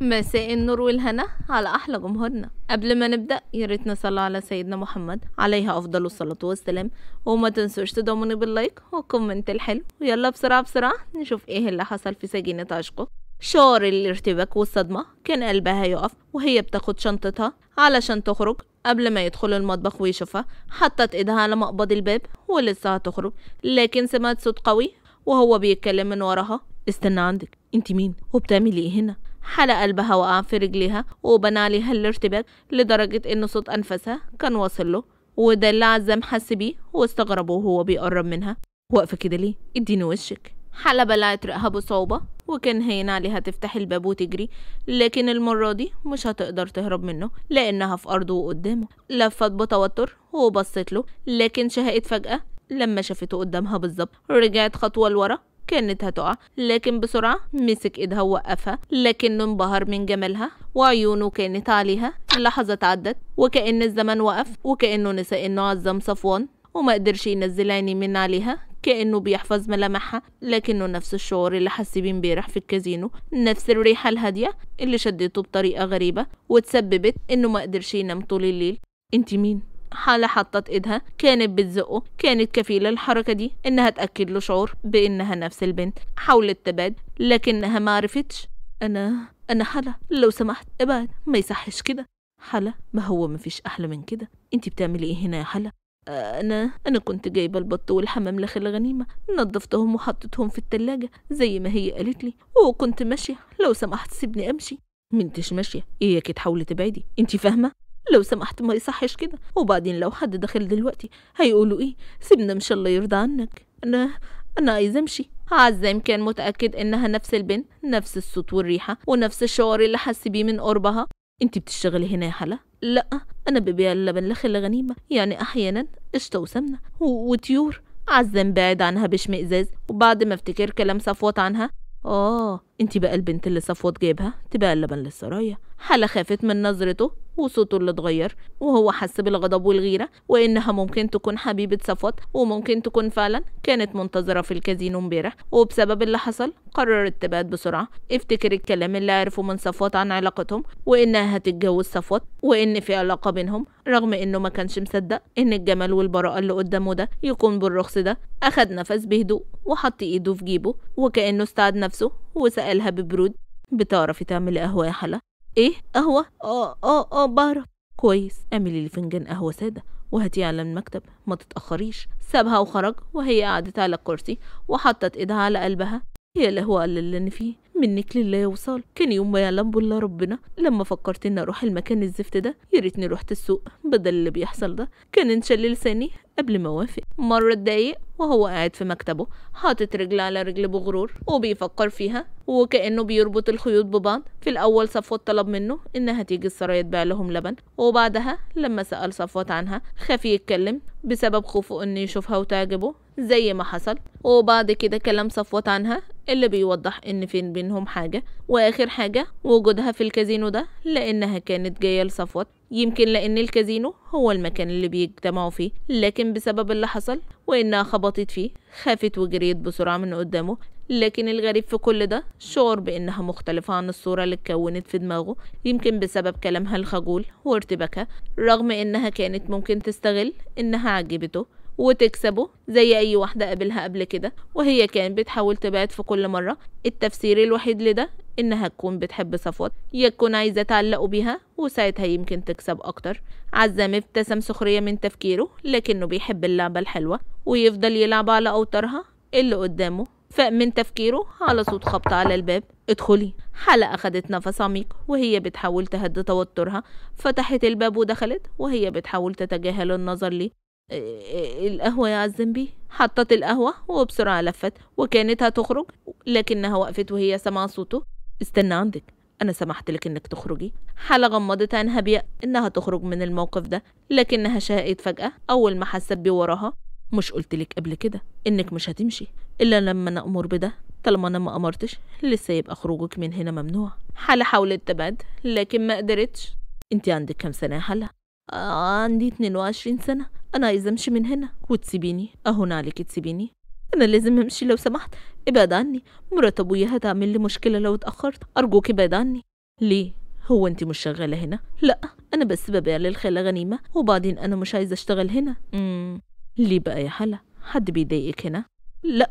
مساء النور والهنا على أحلى جمهورنا قبل ما نبدأ يا ريت نصلي على سيدنا محمد عليها أفضل الصلاة والسلام وما تنسوش تدعموني باللايك والكومنت الحلو ويلا بسرعة بسرعة نشوف ايه اللي حصل في سجينة عشقه شعور الارتباك والصدمة كان قلبها يقف وهي بتاخد شنطتها علشان تخرج قبل ما يدخل المطبخ ويشوفها حطت ايدها على مقبض الباب ولسه هتخرج لكن سمعت صوت قوي وهو بيتكلم من وراها استنى عندك انت مين وبتعملي ايه هنا حلق قلبها وقع في رجليها وبنى عليها الارتباك لدرجة إن صوت أنفاسها كان واصل له وده اللي عزام حس بيه واستغرب وهو بيقرب منها واقفة كده ليه؟ اديني وشك حلا بلعت رقها بصعوبة وكان هين عليها تفتح الباب وتجري لكن المرة دي مش هتقدر تهرب منه لأنها في أرضه وقدامه لفت بتوتر وبصت له لكن شهقت فجأة لما شافته قدامها بالظبط رجعت خطوة لورا كانت هتقع لكن بسرعة مسك ايدها ووقفها لكنه انبهر من جمالها وعيونه كانت عليها لحظه عدت وكأن الزمن وقف وكأنه نسى انه عزم صفوان وما قدرش ينزل عينيه من عليها كأنه بيحفظ ملامحها لكنه نفس الشعور اللي حس بيه امبارح في الكازينو نفس الريحة الهادية اللي شدته بطريقة غريبة وتسببت انه ما قدرش ينام طول الليل انت مين حالة حطت ايدها كانت بتزقه كانت كفيلة الحركة دي انها تأكد له شعور بانها نفس البنت حاولت تبعد لكنها ما عرفتش انا انا حالة لو سمحت ابعد ما يصحش كده حالة ما هو مفيش احلى من كده انت بتعملي ايه هنا يا حالة أنا أنا كنت جايبة البط والحمام لخ الغنيمة نضفتهم وحطيتهم في التلاجة زي ما هي قالت لي وكنت ماشية لو سمحت سيبني أمشي منتش ماشية إياكي تحاولي تبعدي أنت فاهمة لو سمحت ما يصحش كده وبعدين لو حد دخل دلوقتي هيقولوا ايه سيبنا مش الله يرضى عنك انا انا عايز امشي عزام كان متأكد انها نفس البنت نفس الصوت والريحة ونفس الشعور اللي حس بيه من قربها انت بتشتغلي هنا يا حلا لا انا ببيع اللبن لخل غنيمة يعني احيانا قشطة وسمنة وطيور عزام بعد عنها باشمئزاز وبعد ما افتكر كلام صفوت عنها اه انت بقى البنت اللي صفوت جايبها تبقى اللبن للسرايا حلا خافت من نظرته وصوته اللي اتغير وهو حس بالغضب والغيرة وإنها ممكن تكون حبيبة صفوت وممكن تكون فعلا كانت منتظرة في الكازينو امبارح وبسبب اللي حصل قررت تبعد بسرعة افتكر الكلام اللي عرفه من صفوت عن علاقتهم وإنها هتتجوز صفوت وإن في علاقة بينهم رغم إنه ما كانش مصدق إن الجمال والبراءة اللي قدامه ده يكون بالرخص ده أخد نفس بهدوء وحط إيده في جيبه وكأنه استعد نفسه وسألها ببرود بتعرفي تعملي قهوة يا حلا ايه قهوة اه اه اه بعرف كويس اعملي لي فنجان قهوة سادة وهاتيه على المكتب ما تتأخريش سابها وخرج وهي قعدت على الكرسي وحطت ايدها على قلبها يا لهو قال اللي فيه منك لله وصال كان يوم ما يعلم بالله ربنا لما فكرت اني اروح المكان الزفت ده يا ريتني رحت السوق بدل اللي بيحصل ده كان انشل لساني قبل ما وافق مر دقايق وهو قاعد في مكتبه حاطط رجل على رجل بغرور وبيفكر فيها وكأنه بيربط الخيوط ببعض في الأول صفوت طلب منه إنها تيجي السرايا تبيع لهم لبن وبعدها لما سأل صفوت عنها خاف يتكلم بسبب خوفه إنه يشوفها وتعجبه زي ما حصل وبعد كده كلام صفوت عنها اللي بيوضح إن فين بين منهم حاجة وآخر حاجة وجودها في الكازينو ده لأنها كانت جاية لصفوت يمكن لأن الكازينو هو المكان اللي بيجتمعوا فيه لكن بسبب اللي حصل وإنها خبطت فيه خافت وجريت بسرعة من قدامه لكن الغريب في كل ده شعور بإنها مختلفة عن الصورة اللي اتكونت في دماغه يمكن بسبب كلامها الخجول وارتباكها رغم إنها كانت ممكن تستغل إنها عجبته وتكسبه زي أي واحدة قابلها قبل كده وهي كانت بتحاول تبعد في كل مرة التفسير الوحيد لده إنها تكون بتحب صفوت يا تكون عايزة تعلقه بيها وساعتها يمكن تكسب أكتر عزام ابتسم سخرية من تفكيره لكنه بيحب اللعبة الحلوة ويفضل يلعب على اوترها اللي قدامه فمن تفكيره على صوت خبط على الباب ادخلي حلقة أخدت نفس عميق وهي بتحاول تهد توترها فتحت الباب ودخلت وهي بتحاول تتجاهل النظر ليه آه، القهوة يا عزنبي حطت القهوة وبسرعة لفت وكانت هتخرج لكنها وقفت وهي سمع صوته استنى عندك أنا سمحت لك إنك تخرجي حالة غمضت عينها بيأ إنها تخرج من الموقف ده لكنها شهقت فجأة أول ما حست بيه وراها مش قلت لك قبل كده إنك مش هتمشي إلا لما أنا أمر بده طالما أنا ما أمرتش لسه يبقى خروجك من هنا ممنوع حالة حاولت تبعد لكن ما قدرتش أنت عندك كام سنة يا حالة؟ آه عندي 22 سنة أنا عايزة أمشي من هنا وتسيبيني أهنالك تسيبيني أنا لازم أمشي لو سمحت ابعد عني مرات أبويا هتعمل لي مشكلة لو اتأخرت أرجوك ابعد عني ليه هو انت مش شغالة هنا؟ لا أنا بس ببيع للخالة غنيمة وبعدين أنا مش عايزة أشتغل هنا مم. ليه بقى يا حلا؟ حد بيضايقك هنا؟ لا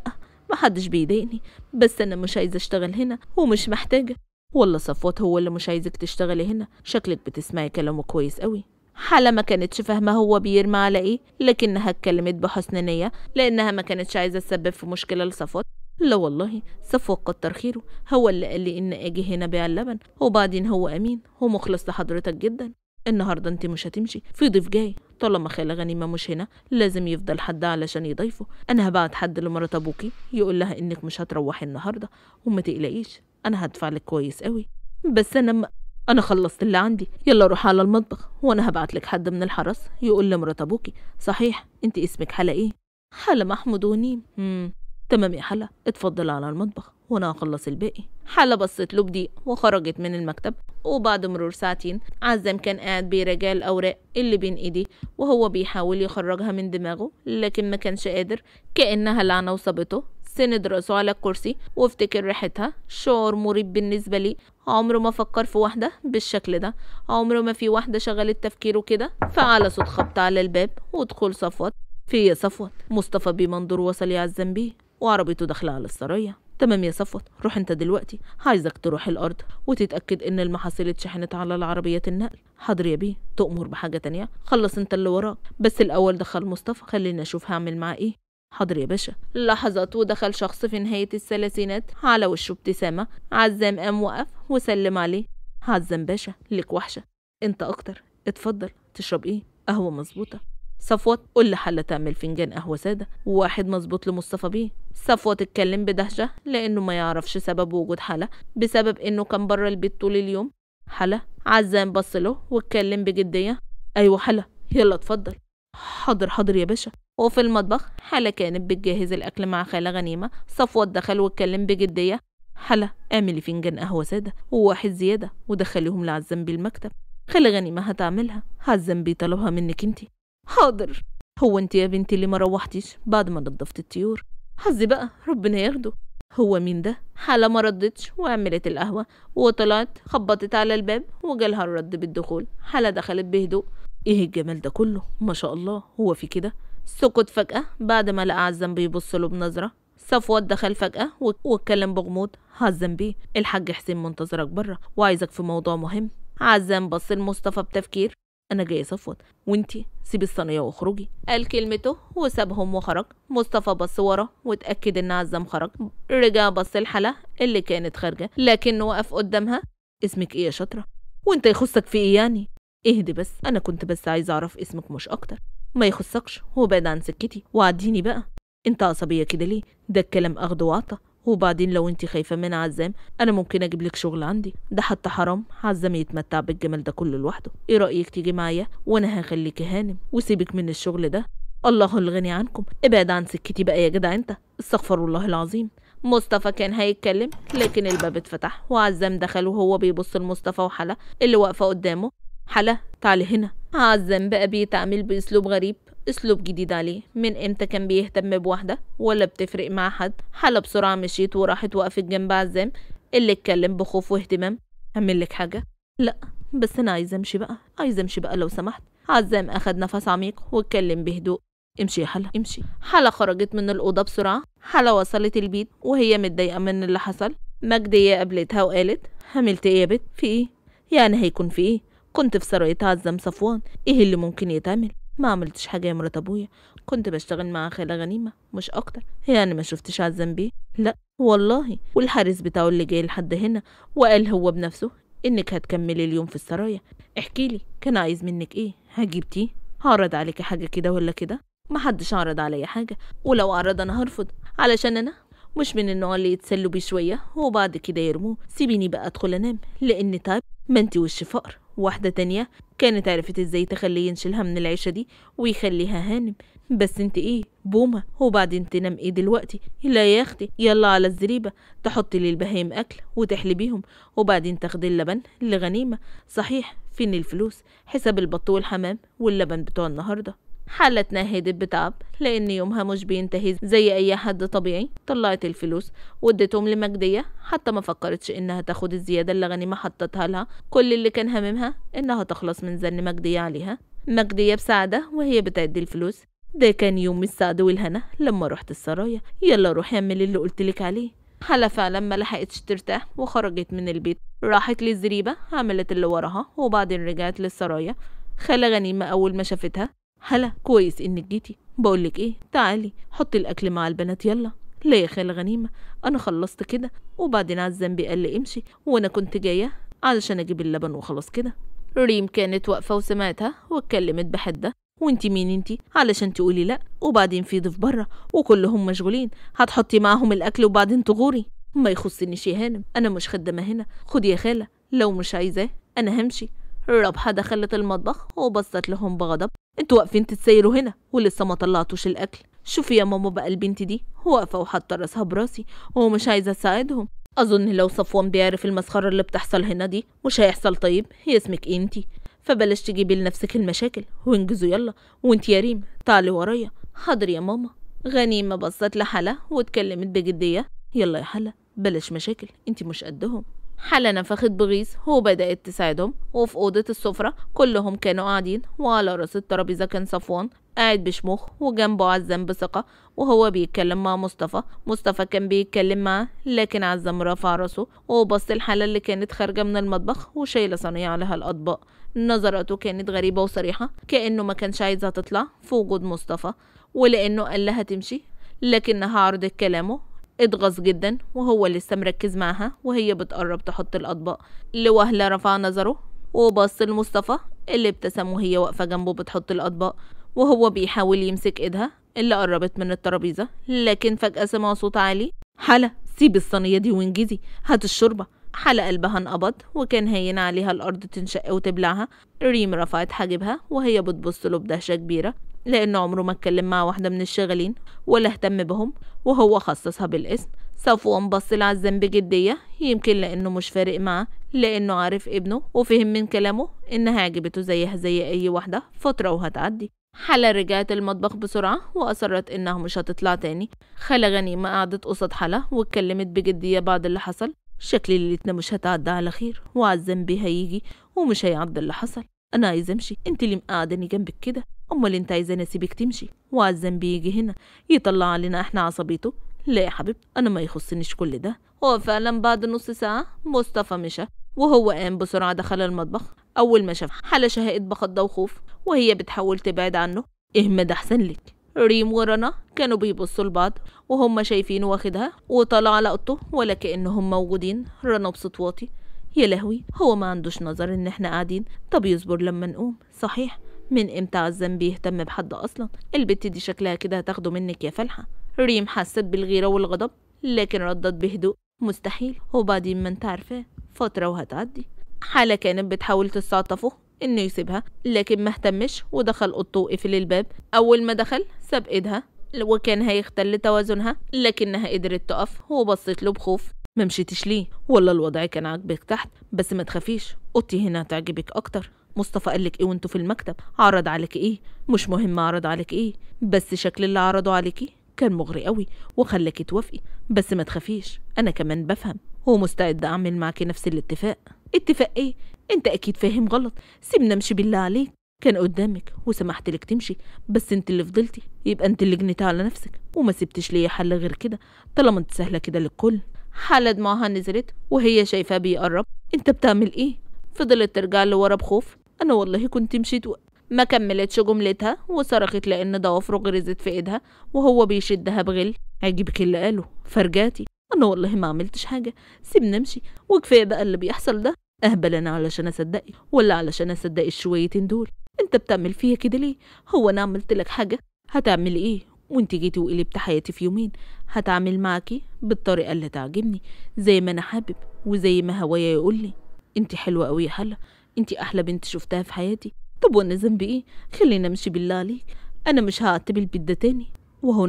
محدش بيضايقني بس أنا مش عايزة أشتغل هنا ومش محتاجة ولا صفوت هو اللي مش عايزك تشتغلي هنا شكلك بتسمعي كلامه كويس قوي حالة ما كانتش فاهمة هو بيرمى على ايه لكنها اتكلمت بحسن نية لأنها ما كانتش عايزة تسبب في مشكلة لصفوت لا والله صفوة كتر خيره هو اللي قال لي إن أجي هنا بيع اللبن وبعدين هو أمين ومخلص لحضرتك جدا النهاردة انت مش هتمشي في ضيف جاي طالما خالة غنيمة مش هنا لازم يفضل حد علشان يضيفه أنا هبعت حد لمرات أبوكي يقول لها إنك مش هتروحي النهاردة وما تقلقيش أنا هدفع لك كويس قوي بس أنا م... انا خلصت اللي عندي يلا روح على المطبخ وانا هبعت لك حد من الحرس يقول لمرات ابوكي صحيح انت اسمك حلا ايه حلا محمود ونيم امم تمام يا حلا اتفضل على المطبخ وانا هخلص الباقي حلا بصت له بضيق وخرجت من المكتب وبعد مرور ساعتين عزام كان قاعد بيراجع الاوراق اللي بين ايديه وهو بيحاول يخرجها من دماغه لكن ما كانش قادر كانها لعنه وصابته سند راسه على الكرسي وافتكر ريحتها شعور مريب بالنسبة لي عمره ما فكر في واحدة بالشكل ده عمره ما في واحدة شغلت تفكيره كده فعلى صوت خبط على الباب ودخول صفوت في يا صفوت مصطفى بمنظور وصل يعزم بيه وعربيته داخلة على السرايا تمام يا صفوت روح انت دلوقتي عايزك تروح الارض وتتاكد ان المحاصيل اتشحنت على العربيه النقل حاضر يا بيه تؤمر بحاجه تانية خلص انت اللي وراك بس الاول دخل مصطفى خلينا اشوف هعمل معاه ايه حاضر يا باشا لحظات ودخل شخص في نهاية الثلاثينات على وشه ابتسامة عزام قام وقف وسلم عليه عزام باشا ليك وحشة انت اكتر اتفضل تشرب ايه قهوة مظبوطة صفوت قول لحلة تعمل فنجان قهوة سادة واحد مظبوط لمصطفى بيه صفوت اتكلم بدهشة لأنه ما يعرفش سبب وجود حلا بسبب إنه كان بره البيت طول اليوم حلا عزام بص له واتكلم بجدية أيوة حلا يلا اتفضل حاضر حاضر يا باشا وفي المطبخ حلا كانت بتجهز الأكل مع خالة غنيمة صفوت دخل واتكلم بجدية حلا اعملي فنجان قهوة سادة وواحد زيادة ودخليهم لعزام المكتب خالة غنيمة هتعملها عزام طلبها منك انتي حاضر هو انت يا بنتي اللي ما روحتيش بعد ما نضفت الطيور حظي بقى ربنا ياخده هو مين ده حالة ما ردتش وعملت القهوة وطلعت خبطت على الباب وجالها الرد بالدخول حالة دخلت بهدوء ايه الجمال ده كله ما شاء الله هو في كده سكت فجأة بعد ما لقى عزام بيبص له بنظرة صفوت دخل فجأة واتكلم بغموض عزام بيه الحاج حسين منتظرك بره وعايزك في موضوع مهم عزام بص لمصطفى بتفكير انا جاي صفوت وانتي سيبي الصينيه واخرجي قال كلمته وسابهم وخرج مصطفى بص ورا واتاكد ان عزام خرج رجع بص الحلا اللي كانت خارجه لكنه وقف قدامها اسمك ايه يا شاطره وانت يخصك في ايه يعني اهدي بس انا كنت بس عايز اعرف اسمك مش اكتر ما يخصكش وبعد عن سكتي وعديني بقى انت عصبية كده ليه ده الكلام اخد وعطا وبعدين لو انت خايفة من عزام انا ممكن اجيب لك شغل عندي ده حتى حرام عزام يتمتع بالجمال ده كله لوحده ايه رأيك تيجي معايا وانا هخليكي هانم وسيبك من الشغل ده الله الغني عنكم ابعد عن سكتي بقى يا جدع انت استغفر الله العظيم مصطفى كان هيتكلم لكن الباب اتفتح وعزام دخل وهو بيبص لمصطفى وحلا اللي واقفه قدامه حلا تعالي هنا عزام بقى بيتعامل بأسلوب غريب أسلوب جديد عليه من إمتى كان بيهتم بواحدة ولا بتفرق مع حد حلا بسرعة مشيت وراحت وقفت جنب عزام اللي اتكلم بخوف واهتمام أعمل لك حاجة لأ بس أنا عايزة أمشي بقى عايزة أمشي بقى لو سمحت عزام أخد نفس عميق واتكلم بهدوء امشي يا حلا امشي حلا خرجت من الأوضة بسرعة حلا وصلت البيت وهي متضايقة من اللي حصل مجدية قابلتها وقالت عملت ايه يا بت في ايه يعني هيكون في ايه كنت في ثروة عزام صفوان ايه اللي ممكن يتعمل ما عملتش حاجة يا مرات ابويا كنت بشتغل مع خالة غنيمة مش اكتر يعني ما شفتش عزام بيه لا والله والحارس بتاعه اللي جاي لحد هنا وقال هو بنفسه انك هتكملي اليوم في السرايا احكي لي كان عايز منك ايه هجيبتيه هعرض عليكي حاجة كده ولا كده محدش عرض عليا حاجة ولو عرض أنا هرفض علشان أنا مش من النوع اللي يتسلوا بيه شوية وبعد كده يرموه سيبيني بقى أدخل أنام لأن تعب ما انتي وش فقر واحدة تانية كانت عرفت ازاي تخليه ينشلها من العيشة دي ويخليها هانم بس انت ايه بومة وبعدين تنام ايه دلوقتي لا يا اختي يلا على الزريبة تحطي للبهايم اكل وتحلي بيهم وبعدين تاخدي اللبن لغنيمة صحيح فين الفلوس حساب البط والحمام واللبن بتوع النهارده حالتنا هيدي بتعب لأن يومها مش بينتهي زي أي حد طبيعي طلعت الفلوس واديتهم لمجدية حتى ما فكرتش إنها تاخد الزيادة اللي غنيمة حطتها لها كل اللي كان هممها إنها تخلص من زن مجدية عليها مجدية بسعادة وهي بتعدي الفلوس ده كان يوم السعد والهنا لما رحت السرايا يلا روحي اعمل اللي قلتلك عليه حالة فعلا ما لحقتش ترتاح وخرجت من البيت راحت للزريبة عملت اللي وراها وبعدين رجعت للسرايا خالة غنيمة أول ما شافتها هلا كويس انك جيتي بقولك ايه تعالي حطي الاكل مع البنات يلا لا يا خاله غنيمة انا خلصت كده وبعدين عزام قال لي امشي وانا كنت جايه علشان اجيب اللبن وخلاص كده ريم كانت واقفه وسمعتها واتكلمت بحده وانتي مين انتي علشان تقولي لا وبعدين في ضيف بره وكلهم مشغولين هتحطي معاهم الاكل وبعدين تغوري ما يخصنيش يا هانم انا مش خدامه هنا خدي يا خاله لو مش عايزاه انا همشي ربحة دخلت المطبخ وبصت لهم بغضب انتوا واقفين تتسيروا هنا ولسه ما طلعتوش الاكل شوفي يا ماما بقى البنت دي واقفة وحاطة راسها براسي ومش عايزة اساعدهم اظن لو صفوان بيعرف المسخرة اللي بتحصل هنا دي مش هيحصل طيب هي اسمك ايه انتي فبلاش تجيبي لنفسك المشاكل وانجزوا يلا وانت يا ريم تعالي ورايا حاضر يا ماما غنيمة بصت لحلا واتكلمت بجدية يلا يا حلا بلاش مشاكل انتي مش قدهم حالة نفخت بغيث وبدأت تساعدهم وفي أوضة السفرة كلهم كانوا قاعدين وعلى راس الترابيزة كان صفوان قاعد بشموخ وجنبه عزام بثقة وهو بيتكلم مع مصطفى مصطفى كان بيتكلم معاه لكن عزام رفع راسه وبص الحالة اللي كانت خارجة من المطبخ وشايلة صينية عليها الأطباق نظراته كانت غريبة وصريحة كأنه ما كانش عايزها تطلع في وجود مصطفى ولأنه قال لها تمشي لكنها عرضت كلامه اتغص جدا وهو لسه مركز معها وهي بتقرب تحط الأطباق لوهلة رفع نظره وبص لمصطفى اللي ابتسم وهي واقفة جنبه بتحط الأطباق وهو بيحاول يمسك ايدها اللي قربت من الترابيزة لكن فجأة سمع صوت عالي حلا سيب الصينية دي وانجزي هات الشوربة حلا قلبها انقبض وكان هين عليها الأرض تنشق وتبلعها ريم رفعت حاجبها وهي بتبص له بدهشة كبيرة لأنه عمره ما اتكلم مع واحدة من الشغالين ولا اهتم بهم وهو خصصها بالاسم صفوان بص لعزام بجدية يمكن لأنه مش فارق معاه لأنه عارف ابنه وفهم من كلامه إنها عجبته زيها زي أي واحدة فترة وهتعدي حلا رجعت المطبخ بسرعة وأصرت إنها مش هتطلع تاني خالة غنيمة قعدت قصاد حلا واتكلمت بجدية بعد اللي حصل شكل ليلتنا مش هتعدى على خير وعزام بيه هيجي ومش هيعدي اللي حصل انا عايز امشي انت اللي مقعداني جنبك كده امال انت عايزاني اسيبك تمشي وعزم بيجي هنا يطلع علينا احنا عصبيته لا يا حبيب انا ما يخصنيش كل ده هو فعلا بعد نص ساعه مصطفى مشى وهو قام بسرعه دخل المطبخ اول ما شاف حاله شهقت بخضه وخوف وهي بتحاول تبعد عنه اهما ده احسن لك ريم ورنا كانوا بيبصوا لبعض وهم شايفينه واخدها وطلع على اوضته ولا كأنهم موجودين رنا بصوت واطي يا لهوي هو ما عندوش نظر ان احنا قاعدين طب يصبر لما نقوم صحيح من امتى عزام بيهتم بحد اصلا البت دي شكلها كده هتاخده منك يا فلحه ريم حست بالغيره والغضب لكن ردت بهدوء مستحيل وبعدين ما انت عارفاه فتره وهتعدي حاله كانت بتحاول تستعطفه انه يسيبها لكن ما اهتمش ودخل اوضته وقفل الباب اول ما دخل ساب ايدها وكان هيختل توازنها لكنها قدرت تقف وبصت له بخوف ما مشيتش ليه ولا الوضع كان عاجبك تحت بس ما تخافيش اوضتي هنا هتعجبك اكتر مصطفى قال لك ايه وانتوا في المكتب عرض عليك ايه مش مهم عرض عليك ايه بس شكل اللي عرضه عليكي إيه؟ كان مغري قوي وخلاكي توافقي بس ما تخافيش انا كمان بفهم مستعد اعمل معاكي نفس الاتفاق اتفاق ايه انت اكيد فاهم غلط سيبنا امشي بالله عليك كان قدامك وسمحت لك تمشي بس انت اللي فضلتي يبقى انت اللي جنيتي على نفسك وما سبتش ليا حل غير كده طالما انت سهله كده للكل حلد معها نزلت وهي شايفاه بيقرب انت بتعمل ايه فضلت ترجع لورا بخوف انا والله كنت مشيت و... ما كملتش جملتها وصرخت لان ضوافره غرزت في ايدها وهو بيشدها بغل عجبك اللي قاله فرجاتي انا والله ما عملتش حاجه سيبني امشي وكفايه بقى اللي بيحصل ده اهبل انا علشان اصدقك ولا علشان اصدق الشويتين دول انت بتعمل فيا كده ليه هو انا عملت لك حاجه هتعمل ايه وانت جيتي وقلبت حياتي في يومين هتعامل معاكي بالطريقة اللي تعجبني زي ما أنا حابب وزي ما هوايا يقولي انت حلوة أوي يا حلا انت أحلى بنت شفتها في حياتي طب وأنا ذنبي إيه خلينا أمشي بالله عليك أنا مش هعتب البيت ده تاني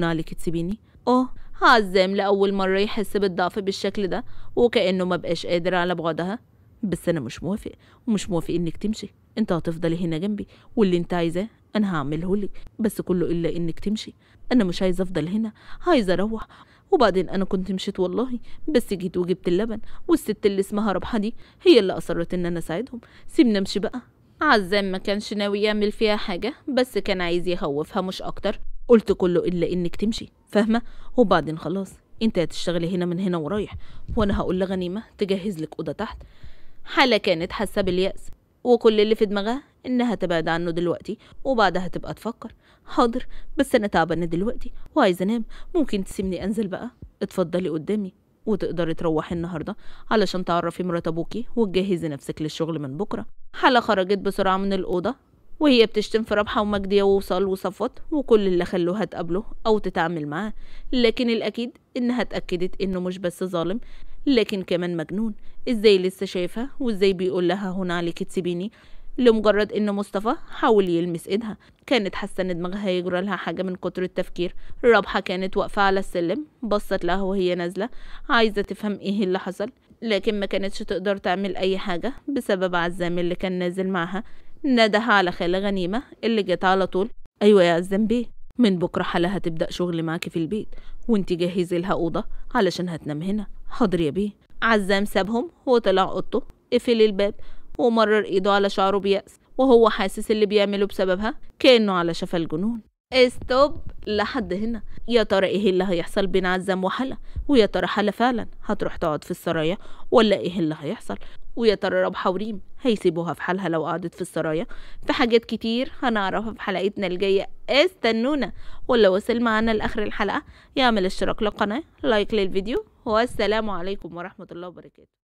عليك تسيبيني آه عزام لأول مرة يحس بالضعف بالشكل ده وكأنه ما بقاش قادر على بعدها بس أنا مش موافق ومش موافق إنك تمشي انت هتفضلي هنا جنبي واللي انت عايزاه انا هعملهولك بس كله الا انك تمشي انا مش عايزه افضل هنا عايزه اروح وبعدين انا كنت مشيت والله بس جيت وجبت اللبن والست اللي اسمها ربحه دي هي اللي اصرت ان انا اساعدهم سيبنا امشي بقى عزام ما كانش ناوي يعمل فيها حاجه بس كان عايز يخوفها مش اكتر قلت كله الا انك تمشي فاهمه وبعدين خلاص انت هتشتغلي هنا من هنا ورايح وانا هقول لغنيمه تجهز لك اوضه تحت حاله كانت حاسه بالياس وكل اللي في دماغها إنها تبعد عنه دلوقتي وبعدها تبقى تفكر حاضر بس أنا تعبانة دلوقتي وعايزة أنام ممكن تسيبني أنزل بقى اتفضلي قدامي وتقدري تروحي النهارده علشان تعرفي مرات ابوكي وتجهزي نفسك للشغل من بكره حلا خرجت بسرعه من الاوضه وهي بتشتم في رابحه ومجدية ووصل وصفوت وكل اللي خلوها تقابله أو تتعامل معاه لكن الأكيد إنها اتأكدت إنه مش بس ظالم لكن كمان مجنون إزاي لسه شايفها وإزاي بيقول لها هنا عليكي تسيبيني لمجرد ان مصطفى حاول يلمس ايدها كانت حاسه ان دماغها هيجرى لها حاجه من كتر التفكير رابحه كانت واقفه على السلم بصت لها وهي نازله عايزه تفهم ايه اللي حصل لكن ما كانتش تقدر تعمل اي حاجه بسبب عزام اللي كان نازل معاها نادها على خاله غنيمه اللي جت على طول ايوه يا عزام بيه من بكرة حالة هتبدأ شغل معاكي في البيت وانتي جهزي لها أوضة علشان هتنام هنا حاضر يا بيه عزام سابهم وطلع أوضته قفل الباب ومرر إيده على شعره بيأس وهو حاسس اللي بيعمله بسببها كأنه على شفا الجنون استوب لحد هنا يا ترى ايه اللي هيحصل بين عزام وحلا ويا ترى حلا فعلا هتروح تقعد في السرايا ولا ايه اللي هيحصل ويا ترى رابحة وريم هيسيبوها في حالها لو قعدت في السرايا في حاجات كتير هنعرفها في حلقتنا الجاية استنونا ولو وصل معانا لآخر الحلقة يعمل اشتراك للقناة لايك للفيديو والسلام عليكم ورحمة الله وبركاته